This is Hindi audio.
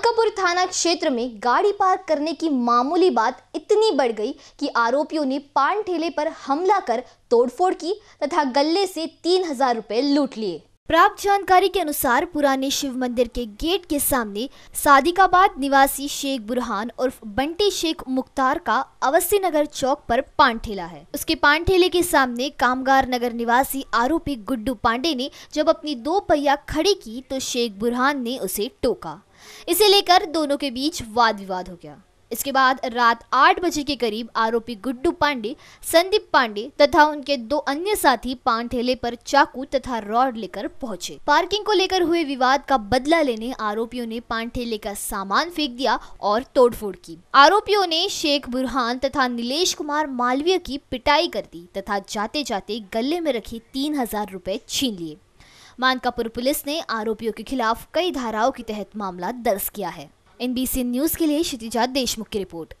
मानकापुर थाना क्षेत्र में गाड़ी पार्क करने की मामूली बात इतनी बढ़ गई कि आरोपियों ने पान ठेले पर हमला कर तोड़फोड़ की तथा गले से तीन हजार रुपए लूट लिए प्राप्त जानकारी के अनुसार पुराने शिव मंदिर के गेट के सामने सादिकाबाद निवासी शेख बुरहान और बंटी शेख मुख्तार का अवस्थी नगर चौक पर पान ठेला है उसके पान ठेले के सामने कामगार नगर निवासी आरोपी गुड्डू पांडे ने जब अपनी दो पहिया खड़ी की तो शेख बुरहान ने उसे टोका इसे लेकर दोनों के बीच वाद विवाद हो गया इसके बाद रात आठ बजे के करीब आरोपी गुड्डू पांडे संदीप पांडे तथा उनके दो अन्य साथी पान ठेले पर चाकू तथा रॉड लेकर पहुंचे पार्किंग को लेकर हुए विवाद का बदला लेने आरोपियों ने पान ठेले का सामान फेंक दिया और तोड़फोड़ की आरोपियों ने शेख बुरहान तथा नीलेश कुमार मालवीय की पिटाई कर दी तथा जाते जाते गले में रखे तीन हजार छीन लिए मानकापुर पुलिस ने आरोपियों के खिलाफ कई धाराओं के तहत मामला दर्ज किया है एनबीसी न्यूज के लिए क्षितिजा देशमुख की रिपोर्ट